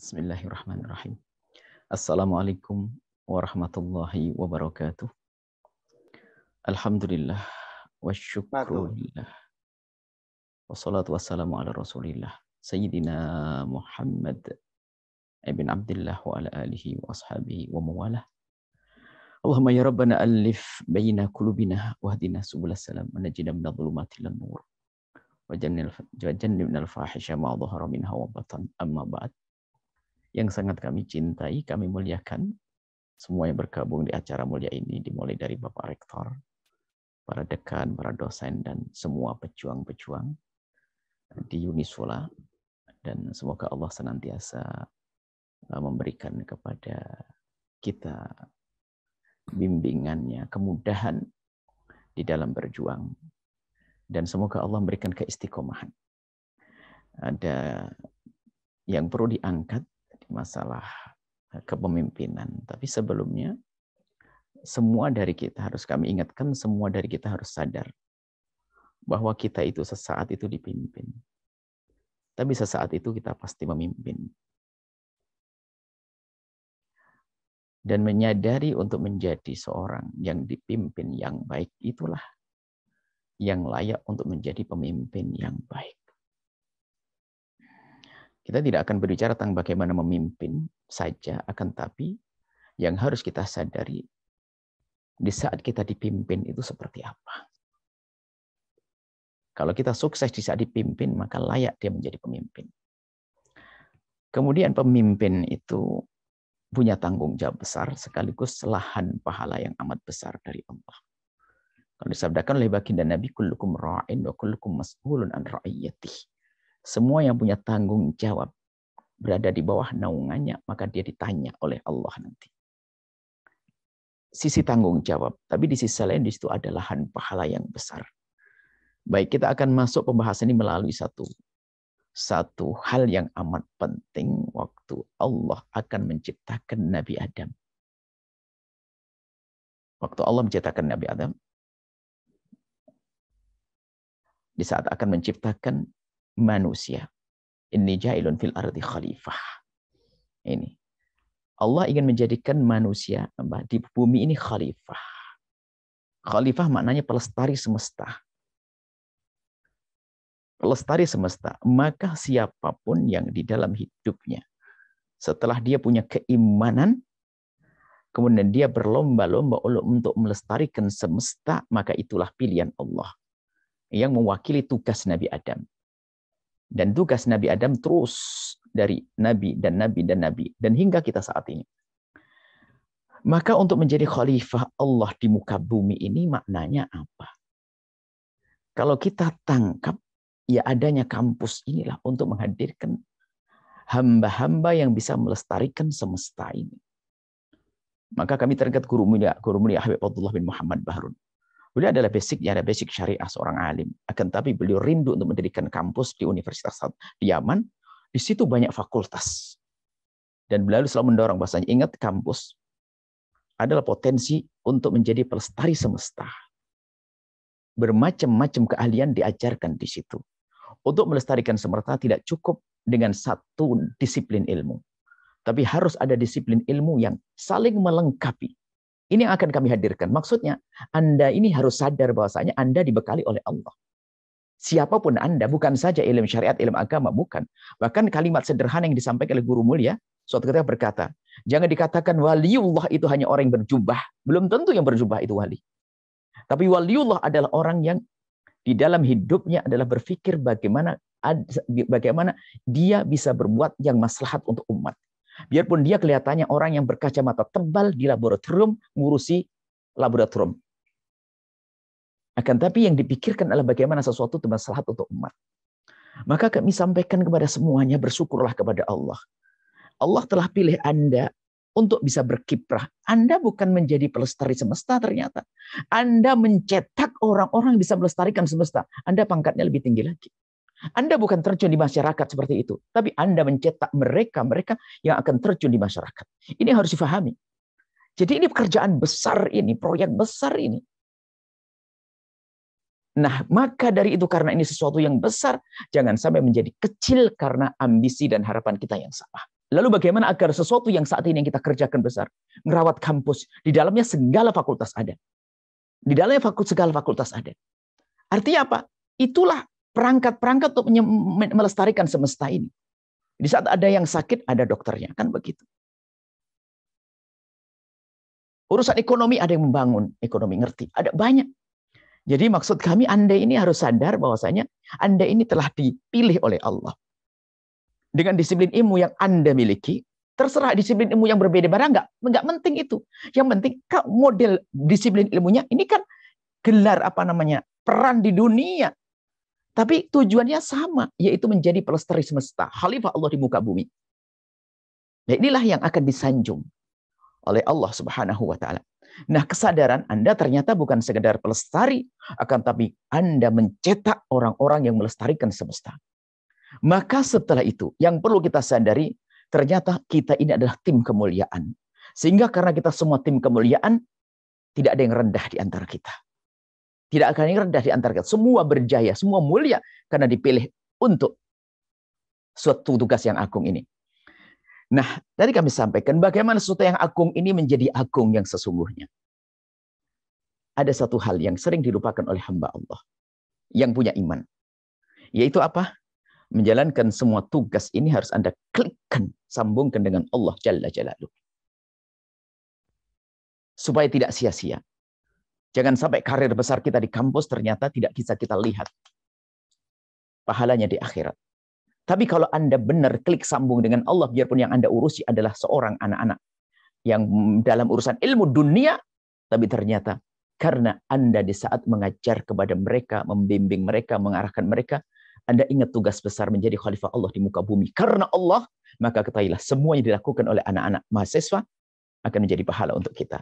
بسم الله الرحمن الرحيم السلام عليكم ورحمة الله وبركاته الحمد لله والشكر لله والصلاة والسلام على رسول الله سيدنا محمد ابن عبد الله وعلى آله وأصحابه ومواله اللهم يا ربنا ألف بين قلوبنا واهدنا سبل السلام ونجنا من الظلمات إلى النور وجنبنا الفاحشة ما ظهر منها وبطن أما بعد yang sangat kami cintai, kami muliakan. Semua yang bergabung di acara mulia ini dimulai dari Bapak Rektor, para dekan, para dosen, dan semua pejuang-pejuang di Unisula. Dan semoga Allah senantiasa eh, memberikan kepada kita bimbingannya, kemudahan di dalam berjuang. Dan semoga Allah memberikan keistiqomahan. Ada yang perlu diangkat masalah e, kepemimpinan. Tapi sebelumnya, semua dari kita harus kami ingatkan, semua dari kita harus sadar bahwa kita itu sesaat itu dipimpin. Tapi sesaat itu kita pasti memimpin. Dan menyadari untuk menjadi seorang yang dipimpin yang baik itulah yang layak untuk menjadi pemimpin yang baik. Kita tidak akan berbicara tentang bagaimana memimpin saja, akan tapi yang harus kita sadari di saat kita dipimpin itu seperti apa. Kalau kita sukses di saat dipimpin, maka layak dia menjadi pemimpin. Kemudian pemimpin itu punya tanggung jawab besar sekaligus lahan pahala yang amat besar dari Allah. Kalau disabdakan oleh baginda Nabi, kullukum ra'in wa kullukum mas'ulun an ra'iyatih. Semua yang punya tanggung jawab berada di bawah naungannya, maka dia ditanya oleh Allah nanti. Sisi tanggung jawab, tapi di sisi lain di situ ada lahan pahala yang besar. Baik, kita akan masuk pembahasan ini melalui satu satu hal yang amat penting waktu Allah akan menciptakan Nabi Adam. Waktu Allah menciptakan Nabi Adam, di saat akan menciptakan manusia. ini jailun fil ardi khalifah. Ini. Allah ingin menjadikan manusia di bumi ini khalifah. Khalifah maknanya pelestari semesta. Pelestari semesta. Maka siapapun yang di dalam hidupnya setelah dia punya keimanan, kemudian dia berlomba-lomba untuk melestarikan semesta, maka itulah pilihan Allah yang mewakili tugas Nabi Adam. Dan tugas Nabi Adam terus dari Nabi dan Nabi dan Nabi dan hingga kita saat ini. Maka untuk menjadi khalifah Allah di muka bumi ini maknanya apa? Kalau kita tangkap ya adanya kampus inilah untuk menghadirkan hamba-hamba yang bisa melestarikan semesta ini. Maka kami terangkat guru mulia, guru mulia Habib Abdullah bin Muhammad Bahrun. Beliau adalah basicnya ada basic syariah seorang alim. Akan tapi beliau rindu untuk mendirikan kampus di Universitas di Yaman. Di situ banyak fakultas. Dan beliau selalu mendorong bahasanya ingat kampus adalah potensi untuk menjadi pelestari semesta. Bermacam-macam keahlian diajarkan di situ. Untuk melestarikan semesta tidak cukup dengan satu disiplin ilmu. Tapi harus ada disiplin ilmu yang saling melengkapi ini yang akan kami hadirkan. Maksudnya, Anda ini harus sadar bahwasanya Anda dibekali oleh Allah. Siapapun Anda, bukan saja ilmu syariat, ilmu agama, bukan. Bahkan kalimat sederhana yang disampaikan oleh guru mulia, suatu ketika berkata, jangan dikatakan waliullah itu hanya orang yang berjubah. Belum tentu yang berjubah itu wali. Tapi waliullah adalah orang yang di dalam hidupnya adalah berpikir bagaimana bagaimana dia bisa berbuat yang maslahat untuk umat. Biarpun dia kelihatannya orang yang berkacamata tebal di laboratorium, ngurusi laboratorium. Akan tapi yang dipikirkan adalah bagaimana sesuatu itu masalah untuk umat. Maka kami sampaikan kepada semuanya, bersyukurlah kepada Allah. Allah telah pilih Anda untuk bisa berkiprah. Anda bukan menjadi pelestari semesta ternyata. Anda mencetak orang-orang yang bisa melestarikan semesta. Anda pangkatnya lebih tinggi lagi. Anda bukan terjun di masyarakat seperti itu, tapi Anda mencetak mereka-mereka yang akan terjun di masyarakat. Ini harus difahami. Jadi ini pekerjaan besar ini, proyek besar ini. Nah, maka dari itu karena ini sesuatu yang besar, jangan sampai menjadi kecil karena ambisi dan harapan kita yang salah. Lalu bagaimana agar sesuatu yang saat ini yang kita kerjakan besar, merawat kampus, di dalamnya segala fakultas ada. Di dalamnya fakultas segala fakultas ada. Artinya apa? Itulah perangkat-perangkat untuk melestarikan semesta ini. Di saat ada yang sakit, ada dokternya. Kan begitu. Urusan ekonomi ada yang membangun, ekonomi ngerti. Ada banyak. Jadi maksud kami Anda ini harus sadar bahwasanya Anda ini telah dipilih oleh Allah. Dengan disiplin ilmu yang Anda miliki, terserah disiplin ilmu yang berbeda barang enggak, enggak penting itu. Yang penting model disiplin ilmunya ini kan gelar apa namanya? peran di dunia tapi tujuannya sama, yaitu menjadi pelestari semesta, khalifah Allah di muka bumi. Nah, inilah yang akan disanjung oleh Allah Subhanahu wa taala. Nah, kesadaran Anda ternyata bukan sekedar pelestari, akan tapi Anda mencetak orang-orang yang melestarikan semesta. Maka setelah itu, yang perlu kita sadari, ternyata kita ini adalah tim kemuliaan. Sehingga karena kita semua tim kemuliaan, tidak ada yang rendah di antara kita. Tidak akan yang rendah di antara kita. Semua berjaya, semua mulia karena dipilih untuk suatu tugas yang agung ini. Nah, tadi kami sampaikan bagaimana sesuatu yang agung ini menjadi agung yang sesungguhnya. Ada satu hal yang sering dilupakan oleh hamba Allah yang punya iman. Yaitu apa? Menjalankan semua tugas ini harus Anda klikkan, sambungkan dengan Allah Jalla Jalaluh supaya tidak sia-sia. Jangan sampai karir besar kita di kampus ternyata tidak bisa kita lihat. Pahalanya di akhirat. Tapi kalau Anda benar klik sambung dengan Allah, biarpun yang Anda urusi adalah seorang anak-anak yang dalam urusan ilmu dunia, tapi ternyata karena Anda di saat mengajar kepada mereka, membimbing mereka, mengarahkan mereka, Anda ingat tugas besar menjadi khalifah Allah di muka bumi. Karena Allah, maka ketahuilah semua yang dilakukan oleh anak-anak mahasiswa akan menjadi pahala untuk kita.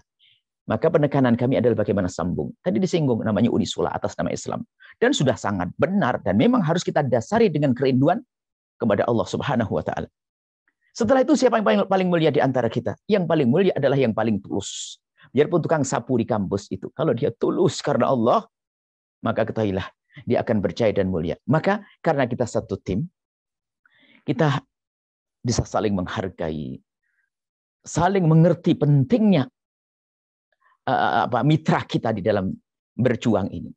Maka penekanan kami adalah bagaimana sambung. Tadi disinggung namanya unisula atas nama Islam. Dan sudah sangat benar dan memang harus kita dasari dengan kerinduan kepada Allah Subhanahu wa taala. Setelah itu siapa yang paling, paling mulia di antara kita? Yang paling mulia adalah yang paling tulus. Biarpun tukang sapu di kampus itu, kalau dia tulus karena Allah, maka ketahuilah dia akan berjaya dan mulia. Maka karena kita satu tim, kita bisa saling menghargai, saling mengerti pentingnya Eh, eh, apa mitra kita di dalam berjuang ini.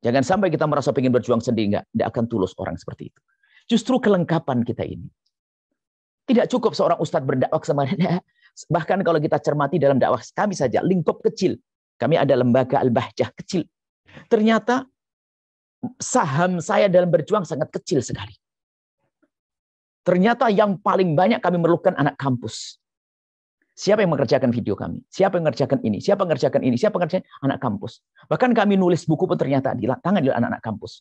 Jangan sampai kita merasa ingin berjuang sendiri, enggak, enggak akan tulus orang seperti itu. Justru kelengkapan kita ini. Tidak cukup seorang ustadz berdakwah sama Bahkan kalau kita cermati dalam dakwah kami saja, lingkup kecil. Kami ada lembaga al-bahjah kecil. Ternyata saham saya dalam berjuang sangat kecil sekali. Ternyata yang paling banyak kami merlukan anak kampus. Siapa yang mengerjakan video kami? Siapa yang mengerjakan ini? Siapa yang mengerjakan ini? Siapa yang mengerjakan anak kampus? Bahkan kami nulis buku pun ternyata di tangan di anak-anak kampus.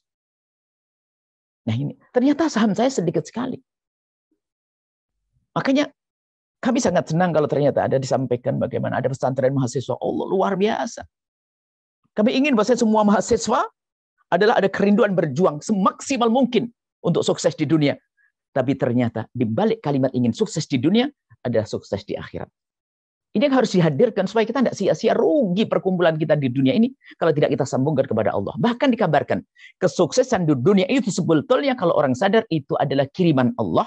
Nah ini ternyata saham saya sedikit sekali. Makanya kami sangat senang kalau ternyata ada disampaikan bagaimana ada pesantren mahasiswa. Allah luar biasa. Kami ingin bahwa semua mahasiswa adalah ada kerinduan berjuang semaksimal mungkin untuk sukses di dunia. Tapi ternyata di balik kalimat ingin sukses di dunia adalah sukses di akhirat. Ini yang harus dihadirkan supaya kita tidak sia-sia rugi perkumpulan kita di dunia ini kalau tidak kita sambungkan kepada Allah. Bahkan dikabarkan kesuksesan di dunia itu sebetulnya kalau orang sadar itu adalah kiriman Allah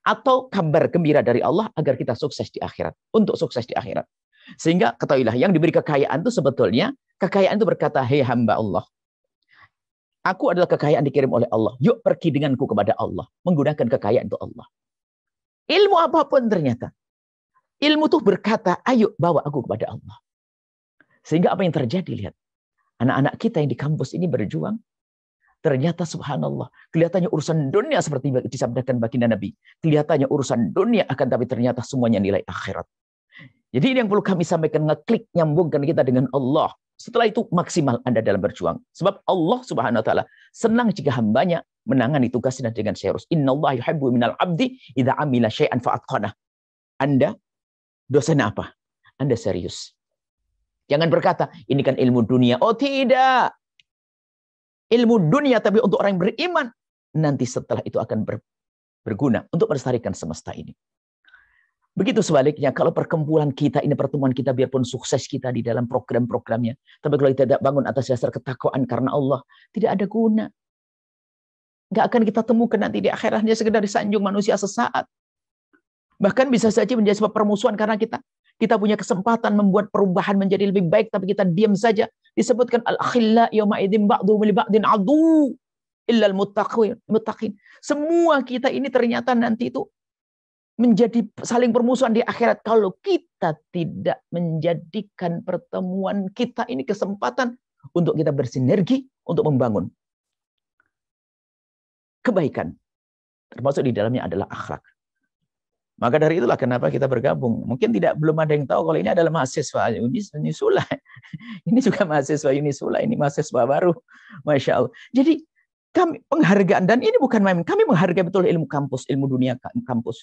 atau kabar gembira dari Allah agar kita sukses di akhirat, untuk sukses di akhirat. Sehingga ketahuilah yang diberi kekayaan itu sebetulnya kekayaan itu berkata, "Hei hamba Allah, aku adalah kekayaan dikirim oleh Allah. Yuk pergi denganku kepada Allah." Menggunakan kekayaan itu Allah. Ilmu apapun ternyata Ilmu tuh berkata, ayo bawa aku kepada Allah. Sehingga apa yang terjadi, lihat. Anak-anak kita yang di kampus ini berjuang, ternyata subhanallah, kelihatannya urusan dunia seperti disabdakan baginda Nabi. Kelihatannya urusan dunia akan tapi ternyata semuanya nilai akhirat. Jadi ini yang perlu kami sampaikan, ngeklik nyambungkan kita dengan Allah. Setelah itu maksimal Anda dalam berjuang. Sebab Allah Subhanahu wa taala senang jika hambanya menangani tugasnya dengan serius. Allah yuhibbu minal abdi Idha amila syai'an fa'atqanah. Anda dosanya apa? Anda serius. Jangan berkata, ini kan ilmu dunia. Oh tidak. Ilmu dunia tapi untuk orang yang beriman. Nanti setelah itu akan ber, berguna untuk melestarikan semesta ini. Begitu sebaliknya, kalau perkumpulan kita, ini pertemuan kita, biarpun sukses kita di dalam program-programnya, tapi kalau kita tidak bangun atas dasar ketakwaan karena Allah, tidak ada guna. Nggak akan kita temukan nanti di akhiratnya sekedar disanjung manusia sesaat. Bahkan bisa saja menjadi sebab permusuhan karena kita kita punya kesempatan membuat perubahan menjadi lebih baik tapi kita diam saja disebutkan al akhilla yauma idzin ba'dhum li ba'din adu illa al muttaqin semua kita ini ternyata nanti itu menjadi saling permusuhan di akhirat kalau kita tidak menjadikan pertemuan kita ini kesempatan untuk kita bersinergi untuk membangun kebaikan termasuk di dalamnya adalah akhlak maka dari itulah kenapa kita bergabung. Mungkin tidak belum ada yang tahu kalau ini adalah mahasiswa Unisula. Ini juga mahasiswa Unisula, ini mahasiswa baru. Masya Allah. Jadi kami penghargaan, dan ini bukan main, kami menghargai betul ilmu kampus, ilmu dunia kampus.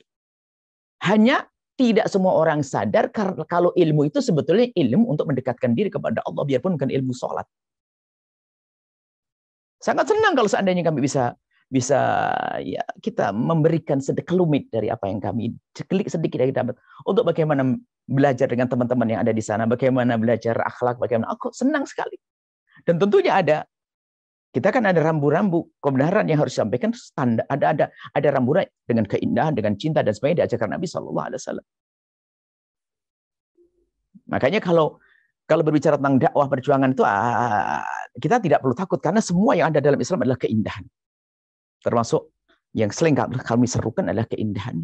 Hanya tidak semua orang sadar kalau ilmu itu sebetulnya ilmu untuk mendekatkan diri kepada Allah, biarpun bukan ilmu sholat. Sangat senang kalau seandainya kami bisa bisa ya kita memberikan sedekelumit dari apa yang kami sedikit sedikit yang kita dapat untuk bagaimana belajar dengan teman-teman yang ada di sana, bagaimana belajar akhlak, bagaimana aku senang sekali. Dan tentunya ada kita kan ada rambu-rambu kebenaran yang harus disampaikan standar ada ada ada rambu dengan keindahan dengan cinta dan sebagainya diajarkan Nabi Shallallahu Alaihi Wasallam makanya kalau kalau berbicara tentang dakwah perjuangan itu ah, kita tidak perlu takut karena semua yang ada dalam Islam adalah keindahan Termasuk yang sering kami serukan adalah keindahan.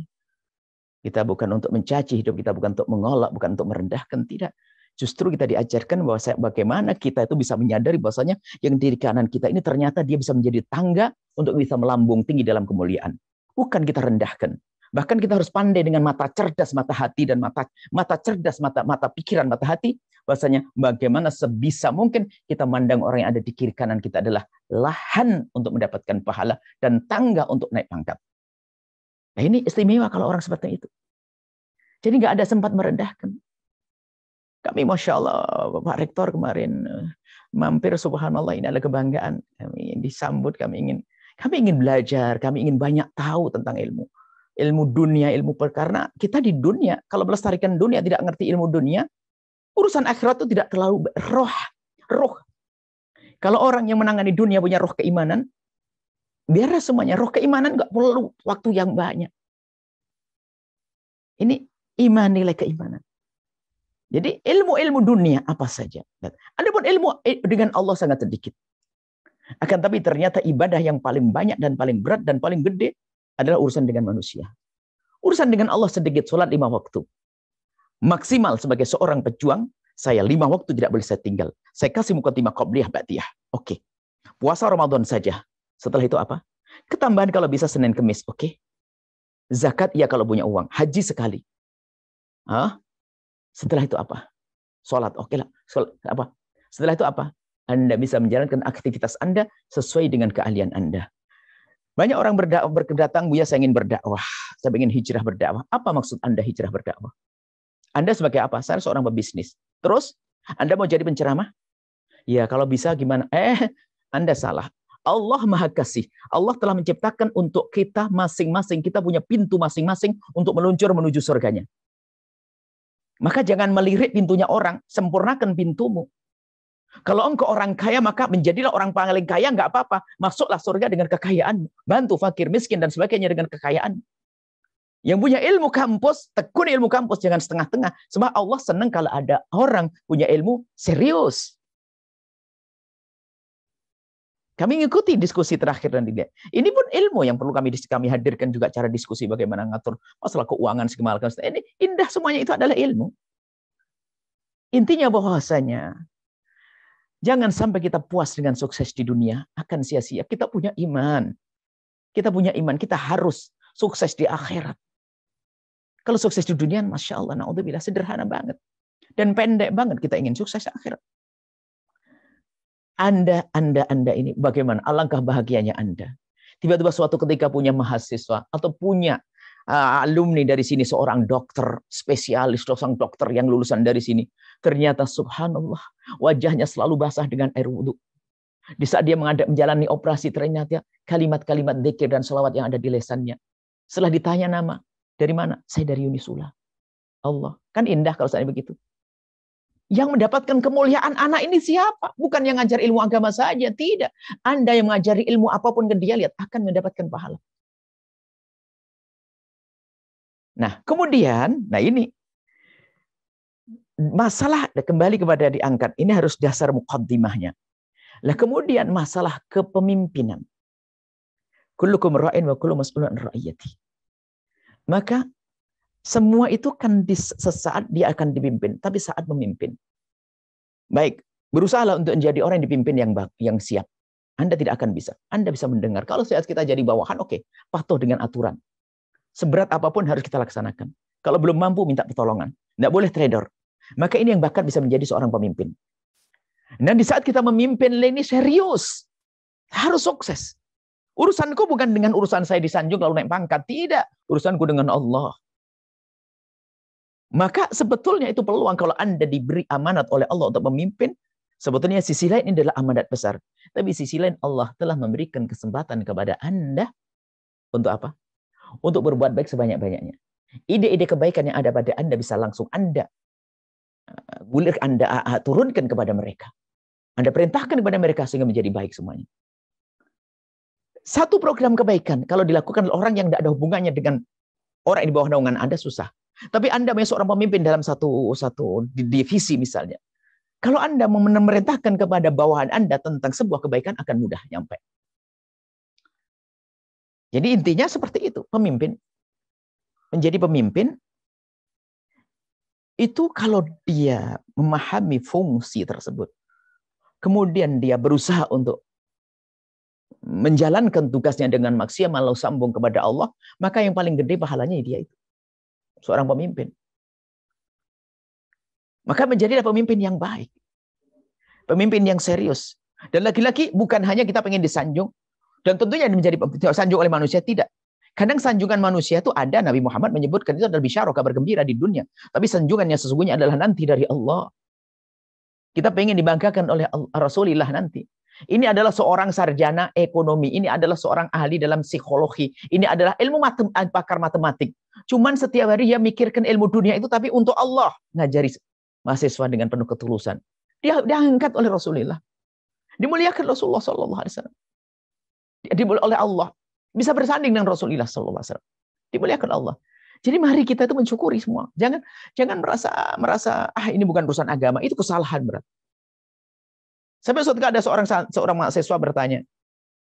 Kita bukan untuk mencaci hidup kita, bukan untuk mengolok, bukan untuk merendahkan, tidak. Justru kita diajarkan bahwa bagaimana kita itu bisa menyadari bahwasanya yang diri kanan kita ini ternyata dia bisa menjadi tangga untuk bisa melambung tinggi dalam kemuliaan. Bukan kita rendahkan. Bahkan kita harus pandai dengan mata cerdas, mata hati dan mata mata cerdas, mata mata pikiran, mata hati. Bahasanya bagaimana sebisa mungkin kita mandang orang yang ada di kiri kanan kita adalah lahan untuk mendapatkan pahala dan tangga untuk naik pangkat. Nah ini istimewa kalau orang seperti itu. Jadi nggak ada sempat merendahkan. Kami Masya Allah, Pak Rektor kemarin eh, mampir subhanallah ini adalah kebanggaan. Kami disambut, kami ingin kami ingin belajar, kami ingin banyak tahu tentang ilmu ilmu dunia, ilmu per karena kita di dunia, kalau melestarikan dunia tidak ngerti ilmu dunia, urusan akhirat itu tidak terlalu roh, roh. Kalau orang yang menangani dunia punya roh keimanan, biarlah semuanya roh keimanan nggak perlu waktu yang banyak. Ini iman nilai keimanan. Jadi ilmu-ilmu dunia apa saja. Adapun ilmu eh, dengan Allah sangat sedikit. Akan tapi ternyata ibadah yang paling banyak dan paling berat dan paling gede adalah urusan dengan manusia. Urusan dengan Allah sedikit, sholat lima waktu. Maksimal sebagai seorang pejuang, saya lima waktu tidak boleh saya tinggal. Saya kasih muka lima qabliyah ba'diyah. Oke. Okay. Puasa Ramadan saja. Setelah itu apa? Ketambahan kalau bisa Senin Kemis. Oke. Okay. Zakat ya kalau punya uang. Haji sekali. Hah? Setelah itu apa? Sholat. Oke okay lah. Sholat. Apa? Setelah itu apa? Anda bisa menjalankan aktivitas Anda sesuai dengan keahlian Anda. Banyak orang berdatang, Buya saya ingin berdakwah. Saya ingin hijrah berdakwah. Apa maksud Anda hijrah berdakwah? Anda sebagai apa? Saya seorang pebisnis. Terus, Anda mau jadi penceramah? Ya, kalau bisa gimana? Eh, Anda salah. Allah Maha Kasih. Allah telah menciptakan untuk kita masing-masing. Kita punya pintu masing-masing untuk meluncur menuju surganya. Maka jangan melirik pintunya orang, sempurnakan pintumu. Kalau engkau orang kaya, maka menjadilah orang paling kaya, nggak apa-apa. Masuklah surga dengan kekayaan. Bantu fakir, miskin, dan sebagainya dengan kekayaan. Yang punya ilmu kampus, tekun ilmu kampus, jangan setengah-tengah. Sebab Allah senang kalau ada orang punya ilmu serius. Kami mengikuti diskusi terakhir dan tidak. Ini pun ilmu yang perlu kami kami hadirkan juga cara diskusi bagaimana ngatur masalah keuangan segala Ini indah semuanya itu adalah ilmu. Intinya bahwasanya Jangan sampai kita puas dengan sukses di dunia akan sia-sia. Kita punya iman. Kita punya iman, kita harus sukses di akhirat. Kalau sukses di dunia, Masya Allah, na'udzubillah, sederhana banget. Dan pendek banget kita ingin sukses di akhirat. Anda, Anda, Anda ini bagaimana? Alangkah bahagianya Anda. Tiba-tiba suatu ketika punya mahasiswa atau punya uh, alumni dari sini seorang dokter spesialis, seorang dokter yang lulusan dari sini. Ternyata subhanallah, wajahnya selalu basah dengan air wudhu. Di saat dia mengadap menjalani operasi ternyata kalimat-kalimat dzikir dan selawat yang ada di lesannya. Setelah ditanya nama, dari mana? Saya dari Uni Sula. Allah. Kan indah kalau saya begitu. Yang mendapatkan kemuliaan anak ini siapa? Bukan yang ngajar ilmu agama saja, tidak. Anda yang mengajari ilmu apapun ke dia, lihat akan mendapatkan pahala. Nah, kemudian, nah ini masalah nah kembali kepada diangkat. Ini harus dasar mukaddimahnya. Lah kemudian masalah kepemimpinan. Kullukum ra'in wa kullu mas'ulun ra'iyati. Maka semua itu kan di sesaat dia akan dipimpin, tapi saat memimpin. Baik, berusahalah untuk menjadi orang yang dipimpin yang yang siap. Anda tidak akan bisa. Anda bisa mendengar. Kalau saat kita jadi bawahan, oke, okay, patuh dengan aturan. Seberat apapun harus kita laksanakan. Kalau belum mampu, minta pertolongan. Tidak boleh trader. Maka ini yang bahkan bisa menjadi seorang pemimpin. Dan di saat kita memimpin ini serius. Harus sukses. Urusanku bukan dengan urusan saya disanjung lalu naik pangkat. Tidak. Urusanku dengan Allah. Maka sebetulnya itu peluang kalau Anda diberi amanat oleh Allah untuk memimpin, sebetulnya sisi lain ini adalah amanat besar. Tapi sisi lain Allah telah memberikan kesempatan kepada Anda untuk apa? untuk berbuat baik sebanyak-banyaknya. Ide-ide kebaikan yang ada pada Anda bisa langsung Anda eh, gulir Anda ah, ah, turunkan kepada mereka. Anda perintahkan kepada mereka sehingga menjadi baik semuanya. Satu program kebaikan kalau dilakukan oleh orang yang tidak ada hubungannya dengan orang di bawah naungan Anda susah. Tapi Anda menjadi seorang pemimpin dalam satu satu divisi misalnya. Kalau Anda memerintahkan kepada bawahan Anda tentang sebuah kebaikan akan mudah nyampe. Jadi intinya seperti itu, pemimpin. Menjadi pemimpin itu kalau dia memahami fungsi tersebut, kemudian dia berusaha untuk menjalankan tugasnya dengan maksimal lalu sambung kepada Allah, maka yang paling gede pahalanya dia itu. Seorang pemimpin. Maka menjadilah pemimpin yang baik. Pemimpin yang serius. Dan lagi-lagi bukan hanya kita pengen disanjung, dan tentunya menjadi sanjung oleh manusia tidak. Kadang sanjungan manusia itu ada Nabi Muhammad menyebutkan itu adalah bisyarah kabar gembira di dunia. Tapi sanjungannya sesungguhnya adalah nanti dari Allah. Kita pengen dibanggakan oleh Rasulullah nanti. Ini adalah seorang sarjana ekonomi, ini adalah seorang ahli dalam psikologi, ini adalah ilmu matem eh, pakar matematik. Cuman setiap hari dia mikirkan ilmu dunia itu tapi untuk Allah ngajari mahasiswa dengan penuh ketulusan. Dia diangkat oleh Rasulullah. Dimuliakan Rasulullah Shallallahu dimuliakan oleh Allah, bisa bersanding dengan Rasulullah SAW. Dimuliakan Allah. Jadi mari kita itu mensyukuri semua. Jangan jangan merasa merasa ah ini bukan urusan agama, itu kesalahan berat. Sampai suatu ada seorang seorang mahasiswa bertanya,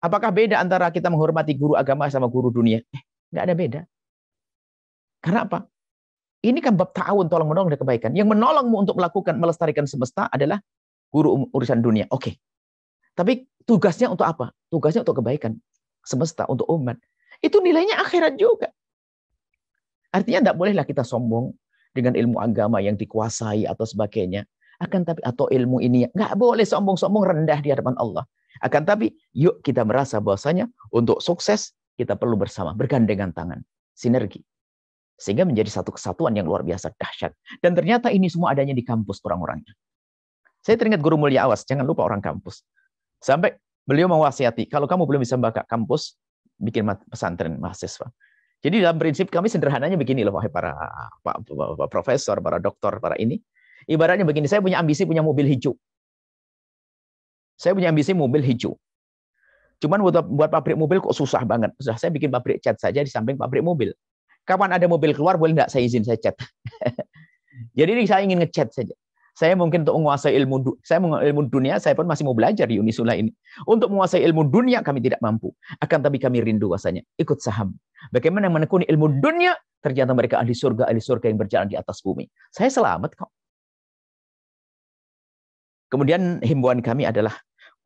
apakah beda antara kita menghormati guru agama sama guru dunia? Eh, nggak ada beda. Karena apa? Ini kan bab ta'awun tolong menolong dan kebaikan. Yang menolongmu untuk melakukan melestarikan semesta adalah guru um-, urusan dunia. Oke. Okay. Tapi tugasnya untuk apa? Tugasnya untuk kebaikan semesta, untuk umat. Itu nilainya akhirat juga. Artinya tidak bolehlah kita sombong dengan ilmu agama yang dikuasai atau sebagainya. Akan tapi atau ilmu ini nggak boleh sombong-sombong rendah di hadapan Allah. Akan tapi yuk kita merasa bahwasanya untuk sukses kita perlu bersama bergandengan tangan, sinergi. Sehingga menjadi satu kesatuan yang luar biasa dahsyat. Dan ternyata ini semua adanya di kampus orang-orangnya. Saya teringat guru mulia awas, jangan lupa orang kampus. Sampai beliau mewasiati, kalau kamu belum bisa membuka kampus, bikin pesantren mahasiswa. Jadi dalam prinsip kami sederhananya begini loh, wahai para pak, pak profesor, para dokter, para ini. Ibaratnya begini, saya punya ambisi punya mobil hijau. Saya punya ambisi mobil hijau. Cuman buat, buat pabrik mobil kok susah banget. Susah saya bikin pabrik cat saja di samping pabrik mobil. Kapan ada mobil keluar boleh nggak saya izin saya cat. Jadi ini saya ingin ngecat saja. Saya mungkin untuk menguasai ilmu saya menguasai ilmu dunia, saya pun masih mau belajar di Unisula ini. Untuk menguasai ilmu dunia kami tidak mampu. Akan tapi kami rindu rasanya ikut saham. Bagaimana menekuni ilmu dunia? Ternyata mereka ahli surga, ahli surga yang berjalan di atas bumi. Saya selamat kok. Kemudian himbauan kami adalah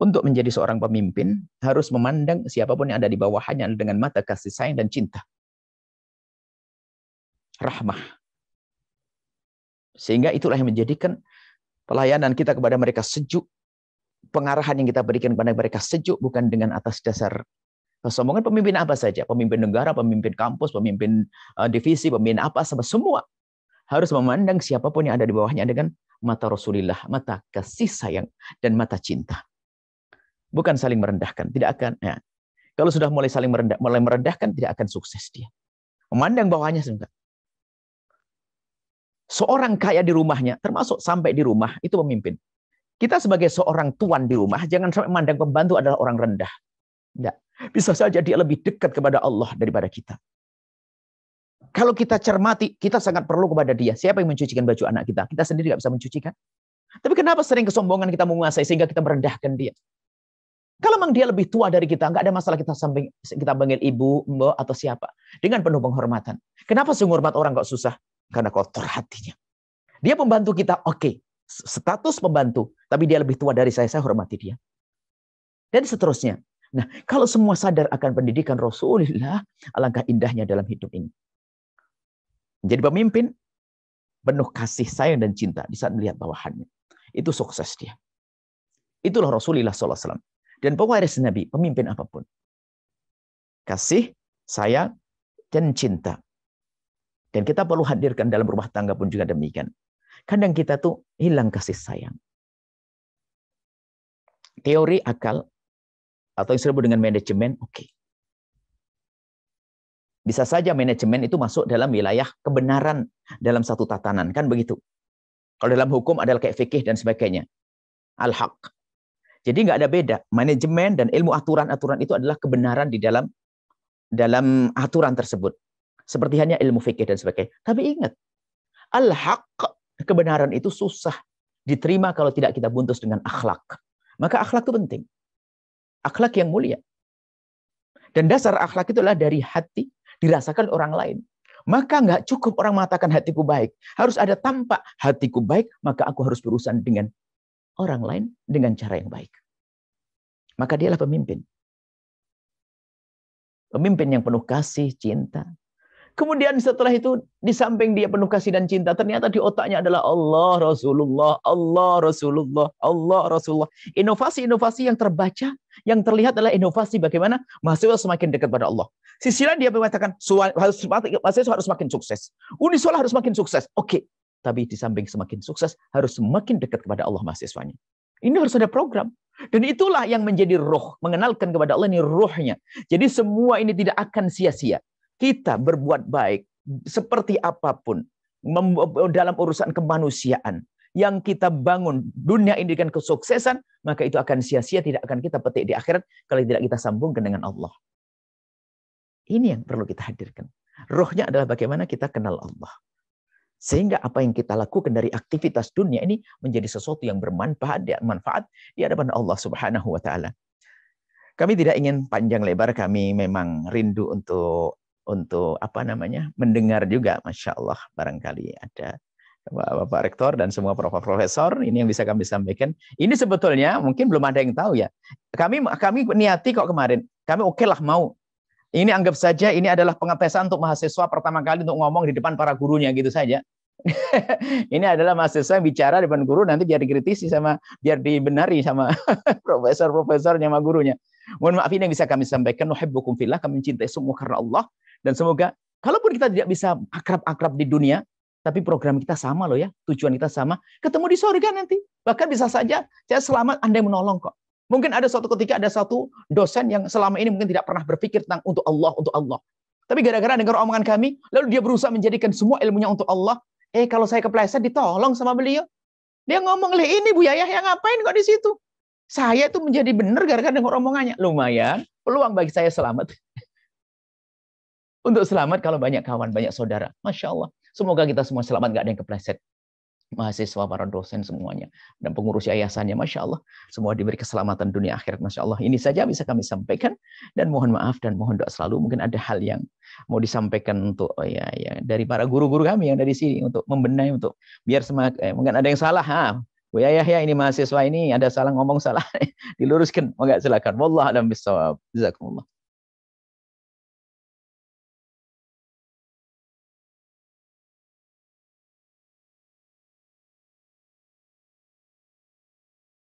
untuk menjadi seorang pemimpin harus memandang siapapun yang ada di hanya dengan mata kasih sayang dan cinta. Rahmah. Sehingga itulah yang menjadikan Pelayanan kita kepada mereka sejuk. Pengarahan yang kita berikan kepada mereka sejuk bukan dengan atas dasar kesombongan pemimpin apa saja, pemimpin negara, pemimpin kampus, pemimpin eh, divisi, pemimpin apa sama semua harus memandang siapapun yang ada di bawahnya dengan mata Rasulullah, mata kasih sayang dan mata cinta. Bukan saling merendahkan, tidak akan ya. Kalau sudah mulai saling merendah, mulai merendahkan tidak akan sukses dia. Memandang bawahnya sebentar seorang kaya di rumahnya, termasuk sampai di rumah, itu pemimpin. Kita sebagai seorang tuan di rumah, jangan sampai mandang pembantu adalah orang rendah. Tidak. Bisa saja dia lebih dekat kepada Allah daripada kita. Kalau kita cermati, kita sangat perlu kepada dia. Siapa yang mencucikan baju anak kita? Kita sendiri nggak bisa mencucikan. Tapi kenapa sering kesombongan kita menguasai sehingga kita merendahkan dia? Kalau memang dia lebih tua dari kita, nggak ada masalah kita samping kita panggil ibu, mbak atau siapa dengan penuh penghormatan. Kenapa sungguh hormat orang kok susah? karena kotor hatinya. Dia membantu kita, oke. Okay. Status membantu tapi dia lebih tua dari saya, saya hormati dia. Dan seterusnya. Nah, kalau semua sadar akan pendidikan Rasulullah, alangkah indahnya dalam hidup ini. Jadi pemimpin penuh kasih sayang dan cinta di saat melihat bawahannya. Itu sukses dia. Itulah Rasulullah SAW. Dan pewaris Nabi, pemimpin apapun. Kasih, sayang, dan cinta dan kita perlu hadirkan dalam rumah tangga pun juga demikian. Kadang kita tuh hilang kasih sayang. Teori akal atau yang disebut dengan manajemen, oke. Okay. Bisa saja manajemen itu masuk dalam wilayah kebenaran dalam satu tatanan, kan begitu. Kalau dalam hukum adalah kayak fikih dan sebagainya. Al-haq. Jadi nggak ada beda. Manajemen dan ilmu aturan-aturan itu adalah kebenaran di dalam dalam aturan tersebut. Seperti hanya ilmu fikih dan sebagainya. Tapi ingat, al-haq, kebenaran itu susah diterima kalau tidak kita buntus dengan akhlak. Maka akhlak itu penting. Akhlak yang mulia. Dan dasar akhlak itu adalah dari hati dirasakan orang lain. Maka nggak cukup orang mengatakan hatiku baik. Harus ada tampak hatiku baik, maka aku harus berurusan dengan orang lain dengan cara yang baik. Maka dialah pemimpin. Pemimpin yang penuh kasih, cinta, Kemudian setelah itu di samping dia penuh kasih dan cinta, ternyata di otaknya adalah Allah Rasulullah, Allah Rasulullah, Allah Rasulullah. Inovasi-inovasi yang terbaca, yang terlihat adalah inovasi bagaimana mahasiswa semakin dekat pada Allah. Sisi lain dia mengatakan harus mahasiswa harus semakin sukses. Unisola harus semakin sukses. Oke, okay. tapi di samping semakin sukses harus semakin dekat kepada Allah mahasiswanya. Ini harus ada program. Dan itulah yang menjadi roh, mengenalkan kepada Allah ini rohnya. Jadi semua ini tidak akan sia-sia kita berbuat baik seperti apapun dalam urusan kemanusiaan yang kita bangun dunia ini dengan kesuksesan maka itu akan sia-sia tidak akan kita petik di akhirat kalau tidak kita sambungkan dengan Allah. Ini yang perlu kita hadirkan. Rohnya adalah bagaimana kita kenal Allah. Sehingga apa yang kita lakukan dari aktivitas dunia ini menjadi sesuatu yang bermanfaat, manfaat di hadapan Allah Subhanahu wa taala. Kami tidak ingin panjang lebar, kami memang rindu untuk untuk apa namanya mendengar juga, masya Allah barangkali ada Bapak Rektor dan semua profesor ini yang bisa kami sampaikan. Ini sebetulnya mungkin belum ada yang tahu ya. Kami kami niati kok kemarin. Kami oke okay lah mau. Ini anggap saja ini adalah pengetesan untuk mahasiswa pertama kali untuk ngomong di depan para gurunya gitu saja. ini adalah mahasiswa yang bicara di depan guru nanti biar dikritisi sama biar dibenari sama profesor-profesornya sama gurunya. Mohon maaf ini yang bisa kami sampaikan. Nuhibbukum fillah, kami mencintai semua karena Allah. Dan semoga kalaupun kita tidak bisa akrab-akrab di dunia, tapi program kita sama loh ya, tujuan kita sama, ketemu di surga nanti. Bahkan bisa saja saya selamat Anda menolong kok. Mungkin ada suatu ketika ada satu dosen yang selama ini mungkin tidak pernah berpikir tentang untuk Allah, untuk Allah. Tapi gara-gara dengar omongan kami, lalu dia berusaha menjadikan semua ilmunya untuk Allah. Eh, kalau saya kepleset ditolong sama beliau. Dia ngomong, "Lih, ini Bu Yayah yang ngapain kok di situ?" Saya itu menjadi benar gara-gara dengar omongannya. Lumayan, peluang bagi saya selamat. Untuk selamat kalau banyak kawan, banyak saudara. Masya Allah. Semoga kita semua selamat, nggak ada yang kepleset. Mahasiswa, para dosen semuanya. Dan pengurus yayasannya, Masya Allah. Semua diberi keselamatan dunia akhirat, Masya Allah. Ini saja bisa kami sampaikan. Dan mohon maaf dan mohon doa selalu. Mungkin ada hal yang mau disampaikan untuk oh ya, ya dari para guru-guru kami yang dari sini untuk membenahi untuk biar semangat eh, mungkin ada yang salah ha Bu ya ini mahasiswa ini ada salah ngomong salah diluruskan. Enggak silakan. wallah a'lam bissawab. Jazakumullah.